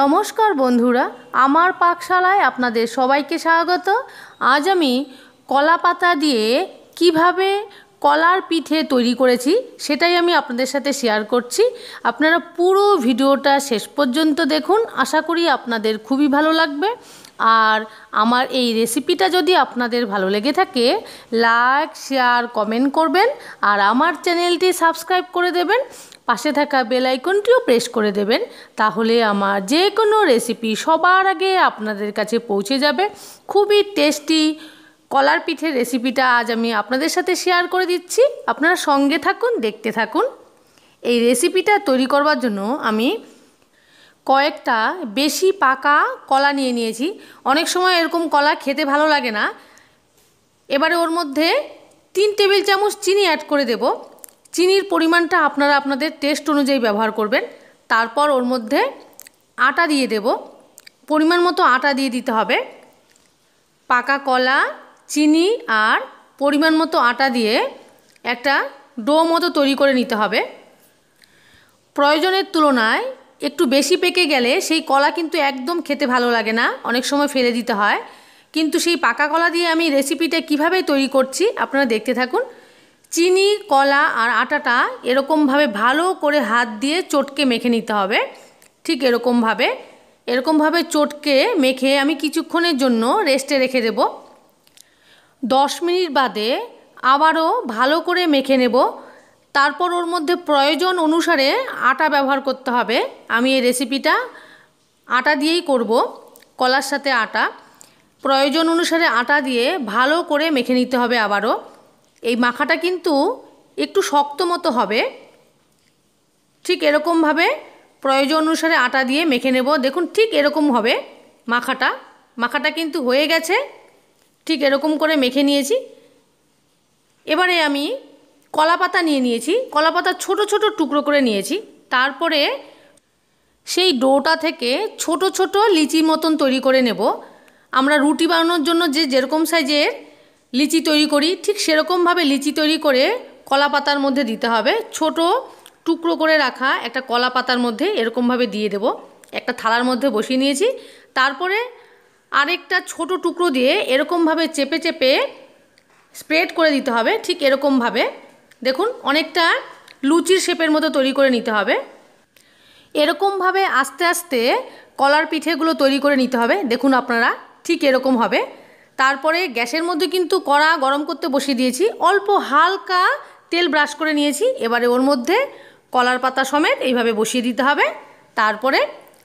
নমস্কার বন্ধুরা আমার পাকশালায় আপনাদের সবাইকে স্বাগত আজ আমি কলা পাতা দিয়ে কিভাবে কলার পিঠে তৈরি করেছি সেটাই আমি আপনাদের সাথে শেয়ার করছি আপনারা পুরো ভিডিওটা শেষ পর্যন্ত দেখুন আশা করি আপনাদের খুবই ভালো লাগবে আর আমার এই রেসিপিটা যদি আপনাদের ভালো লেগে থাকে লাইক শেয়ার কমেন্ট করবেন আর আমার চ্যানেলটি সাবস্ক্রাইব করে দেবেন পাশে থাকা বেল আইকনটিও প্রেস করে দেবেন তাহলে আমার যে কোনো রেসিপি সবার আগে আপনাদের কাছে পৌঁছে যাবে খুবই টেস্টি কলার পিঠের রেসিপিটা আজ আমি আপনাদের সাথে শেয়ার করে দিচ্ছি আপনারা সঙ্গে থাকুন দেখতে থাকুন এই রেসিপিটা তৈরি করবার জন্য আমি কয়েকটা বেশি পাকা কলা নিয়ে নিয়েছি অনেক সময় এরকম কলা খেতে ভালো লাগে না এবারে ওর মধ্যে তিন টেবিল চামচ চিনি অ্যাড করে দেব চিনির পরিমাণটা আপনারা আপনাদের টেস্ট অনুযায়ী ব্যবহার করবেন তারপর ওর মধ্যে আটা দিয়ে দেব পরিমাণ মতো আটা দিয়ে দিতে হবে পাকা কলা চিনি আর পরিমাণ মতো আটা দিয়ে একটা ডো মতো তৈরি করে নিতে হবে প্রয়োজনের তুলনায় একটু বেশি পেকে গেলে সেই কলা কিন্তু একদম খেতে ভালো লাগে না অনেক সময় ফেলে দিতে হয় কিন্তু সেই পাকা কলা দিয়ে আমি রেসিপিটা কিভাবে তৈরি করছি আপনারা দেখতে থাকুন চিনি কলা আর আটাটা এরকমভাবে ভালো করে হাত দিয়ে চটকে মেখে নিতে হবে ঠিক এরকমভাবে এরকমভাবে চটকে মেখে আমি কিছুক্ষণের জন্য রেস্টে রেখে দেব দশ মিনিট বাদে আবারও ভালো করে মেখে নেব তারপর ওর মধ্যে প্রয়োজন অনুসারে আটা ব্যবহার করতে হবে আমি এই রেসিপিটা আটা দিয়েই করব কলার সাথে আটা প্রয়োজন অনুসারে আটা দিয়ে ভালো করে মেখে নিতে হবে আবারও এই মাখাটা কিন্তু একটু শক্ত মতো হবে ঠিক এরকমভাবে প্রয়োজন অনুসারে আটা দিয়ে মেখে নেব দেখুন ঠিক এরকম হবে মাখাটা মাখাটা কিন্তু হয়ে গেছে ঠিক এরকম করে মেখে নিয়েছি এবারে আমি কলা পাতা নিয়ে নিয়েছি কলা পাতা ছোটো ছোটো টুকরো করে নিয়েছি তারপরে সেই ডোটা থেকে ছোট ছোট লিচি মতন তৈরি করে নেব আমরা রুটি বানানোর জন্য যে যেরকম সাইজের লিচি তৈরি করি ঠিক সেরকমভাবে লিচি তৈরি করে কলা পাতার মধ্যে দিতে হবে ছোট টুকরো করে রাখা একটা কলা পাতার মধ্যে এরকমভাবে দিয়ে দেব একটা থালার মধ্যে বসিয়ে নিয়েছি তারপরে আরেকটা ছোট টুকরো দিয়ে এরকমভাবে চেপে চেপে স্প্রেড করে দিতে হবে ঠিক এরকমভাবে দেখুন অনেকটা লুচির শেপের মতো তৈরি করে নিতে হবে এরকমভাবে আস্তে আস্তে কলার পিঠেগুলো তৈরি করে নিতে হবে দেখুন আপনারা ঠিক এরকম হবে তারপরে গ্যাসের মধ্যে কিন্তু কড়া গরম করতে বসিয়ে দিয়েছি অল্প হালকা তেল ব্রাশ করে নিয়েছি এবারে ওর মধ্যে কলার পাতা সমেত এইভাবে বসিয়ে দিতে হবে তারপরে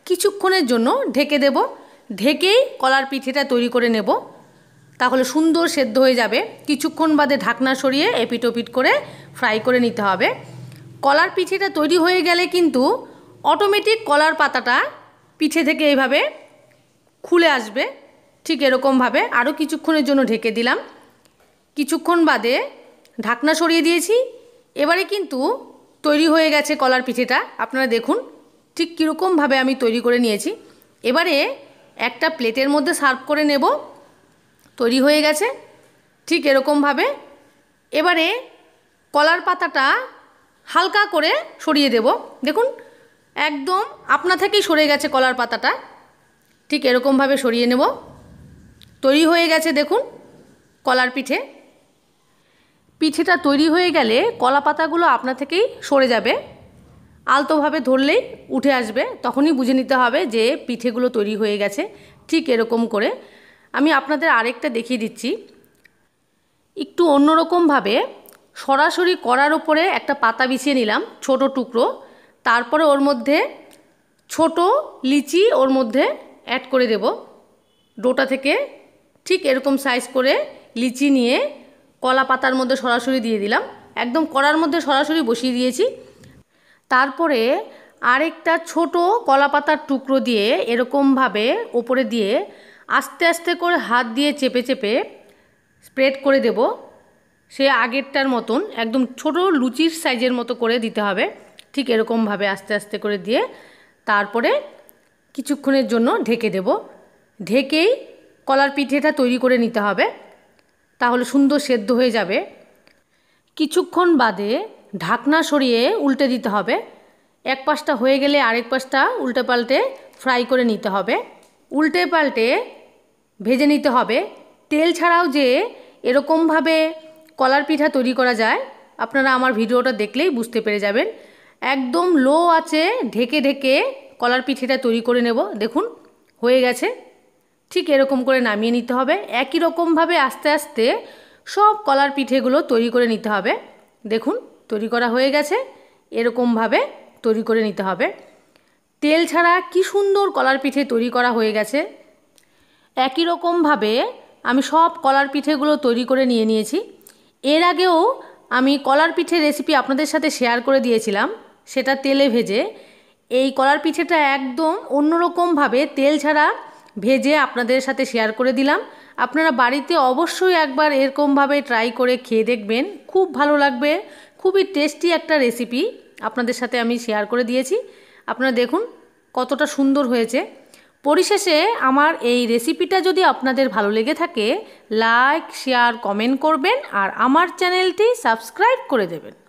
কিছুক্ষণের জন্য ঢেকে দেব ঢেকেই কলার পিঠেটা তৈরি করে নেব তাহলে সুন্দর সেদ্ধ হয়ে যাবে কিছুক্ষণ বাদে ঢাকনা সরিয়ে এপিট ওপিট করে ফ্রাই করে নিতে হবে কলার পিঠেটা তৈরি হয়ে গেলে কিন্তু অটোমেটিক কলার পাতাটা পিঠে থেকে এইভাবে খুলে আসবে ঠিক এরকমভাবে আরও কিছুক্ষণের জন্য ঢেকে দিলাম কিছুক্ষণ বাদে ঢাকনা সরিয়ে দিয়েছি এবারে কিন্তু তৈরি হয়ে গেছে কলার পিঠেটা আপনারা দেখুন ঠিক কীরকমভাবে আমি তৈরি করে নিয়েছি এবারে একটা প্লেটের মধ্যে সার্ভ করে নেব তৈরি হয়ে গেছে ঠিক এরকমভাবে এবারে কলার পাতাটা হালকা করে সরিয়ে দেব দেখুন একদম আপনা থেকেই সরে গেছে কলার পাতাটা ঠিক এরকমভাবে সরিয়ে নেব তৈরি হয়ে গেছে দেখুন কলার পিঠে পিঠেটা তৈরি হয়ে গেলে কলা পাতাগুলো আপনা থেকেই সরে যাবে আলতোভাবে ধরলেই উঠে আসবে তখনই বুঝে নিতে হবে যে পিঠেগুলো তৈরি হয়ে গেছে ঠিক এরকম করে আমি আপনাদের আরেকটা দেখিয়ে দিচ্ছি একটু অন্যরকমভাবে সরাসরি করার ওপরে একটা পাতা বিছিয়ে নিলাম ছোট টুকরো তারপরে ওর মধ্যে ছোট লিচি ওর মধ্যে অ্যাড করে দেব ডোটা থেকে ঠিক এরকম সাইজ করে লিচি নিয়ে কলা পাতার মধ্যে সরাসরি দিয়ে দিলাম একদম কড়ার মধ্যে সরাসরি বসিয়ে দিয়েছি তারপরে আরেকটা ছোট কলা পাতার টুকরো দিয়ে এরকমভাবে ওপরে দিয়ে আস্তে আস্তে করে হাত দিয়ে চেপে চেপে স্প্রেড করে দেব সে আগেরটার মতন একদম ছোট লুচির সাইজের মতো করে দিতে হবে ঠিক এরকমভাবে আস্তে আস্তে করে দিয়ে তারপরে কিছুক্ষণের জন্য ঢেকে দেব ঢেকেই কলার পিঠেটা তৈরি করে নিতে হবে তাহলে সুন্দর সেদ্ধ হয়ে যাবে কিছুক্ষণ বাদে ঢাকনা সরিয়ে উল্টে দিতে হবে এক পাশটা হয়ে গেলে আরেক পাশটা উল্টে পাল্টে ফ্রাই করে নিতে হবে উল্টে পাল্টে ভেজে নিতে হবে তেল ছাড়াও যে এরকমভাবে কলার পিঠা তৈরি করা যায় আপনারা আমার ভিডিওটা দেখলেই বুঝতে পেরে যাবেন একদম লো আছে ঢেকে ঢেকে কলার পিঠেটা তৈরি করে নেব দেখুন হয়ে গেছে ঠিক এরকম করে নামিয়ে নিতে হবে একই রকমভাবে আস্তে আস্তে সব কলার পিঠেগুলো তৈরি করে নিতে হবে দেখুন তৈরি করা হয়ে গেছে এরকমভাবে তৈরি করে নিতে হবে তেল ছাড়া কি সুন্দর কলার পিঠে তৈরি করা হয়ে গেছে একই রকমভাবে আমি সব কলার পিঠেগুলো তৈরি করে নিয়ে নিয়েছি এর আগেও আমি কলার পিঠের রেসিপি আপনাদের সাথে শেয়ার করে দিয়েছিলাম সেটা তেলে ভেজে এই কলার পিঠেটা একদম অন্যরকমভাবে তেল ছাড়া ভেজে আপনাদের সাথে শেয়ার করে দিলাম আপনারা বাড়িতে অবশ্যই একবার এরকমভাবে ট্রাই করে খেয়ে দেখবেন খুব ভালো লাগবে খুবই টেস্টি একটা রেসিপি আপনাদের সাথে আমি শেয়ার করে দিয়েছি আপনারা দেখুন কতটা সুন্দর হয়েছে পরিশেষে আমার এই রেসিপিটা যদি আপনাদের ভালো লেগে থাকে লাইক শেয়ার কমেন্ট করবেন আর আমার চ্যানেলটি সাবস্ক্রাইব করে দেবেন